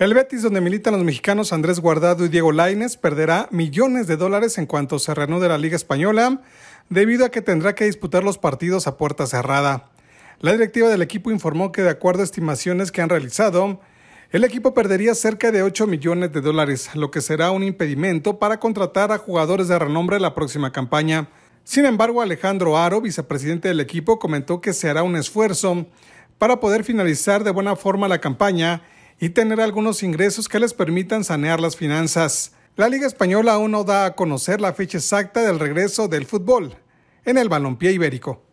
El Betis, donde militan los mexicanos Andrés Guardado y Diego Laines, perderá millones de dólares en cuanto se reanude la Liga Española, debido a que tendrá que disputar los partidos a puerta cerrada. La directiva del equipo informó que, de acuerdo a estimaciones que han realizado, el equipo perdería cerca de 8 millones de dólares, lo que será un impedimento para contratar a jugadores de renombre la próxima campaña. Sin embargo, Alejandro Aro, vicepresidente del equipo, comentó que se hará un esfuerzo para poder finalizar de buena forma la campaña y tener algunos ingresos que les permitan sanear las finanzas. La Liga Española aún no da a conocer la fecha exacta del regreso del fútbol en el balompié ibérico.